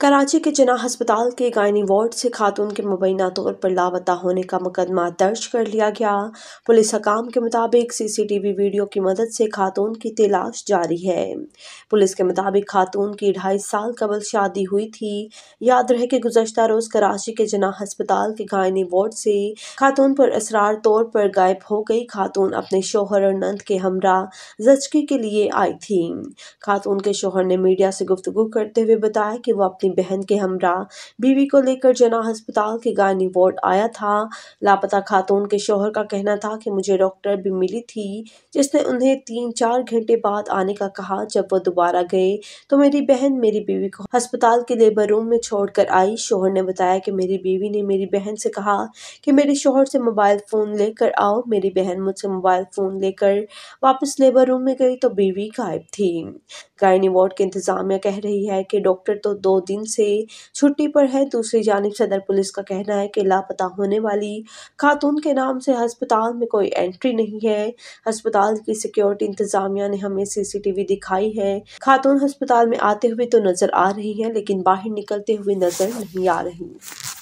कराची के जना हस्पताल के गायनी वार्ड से खातून के मुबैना तौर पर लापता होने का मुकदमा दर्ज कर लिया गया पुलिस हकाम के मुताबिक सीसीटीवी वीडियो की मदद से खातून की तलाश जारी है पुलिस के मुताबिक खातून की ढाई साल कबल शादी हुई थी याद रहे कि गुजशत रोज़ कराची के जना हस्पताल के गायनी वार्ड से खातून पर इसरार तौर पर गायब हो गई खातून अपने शोहर और नंद के हमरा जचकी के लिए आई थी खातून के शोहर ने मीडिया से गुफ्तु करते हुए बताया कि वो अपनी बहन के हमरा बीवी को लेकर जना अस्पताल के गायनी वार्ड आया था लापता खातून के शोहर का कहना था कि मुझे डॉक्टर भी मिली थी जिसने उन्हें तीन चार घंटे बाद आने का कहा जब वो दोबारा गए तो मेरी बहन मेरी बीवी को अस्पताल के लेबर रूम में छोड़कर आई शोहर ने बताया कि मेरी बीवी ने मेरी बहन से कहा कि मेरे शोहर से मोबाइल फ़ोन लेकर आओ मेरी बहन मुझसे मोबाइल फ़ोन लेकर वापस लेबर रूम में गई तो बीवी गायब थी गायनी वार्ड के इंतज़ामिया कह रही है कि डॉक्टर तो दो दिन दिन से छुट्टी पर है दूसरी जानब सदर पुलिस का कहना है कि लापता होने वाली खातून के नाम से हस्पताल में कोई एंट्री नहीं है अस्पताल की सिक्योरिटी इंतजामिया ने हमें सीसीटीवी दिखाई है खातून अस्पताल में आते हुए तो नजर आ रही है लेकिन बाहर निकलते हुए नजर नहीं आ रही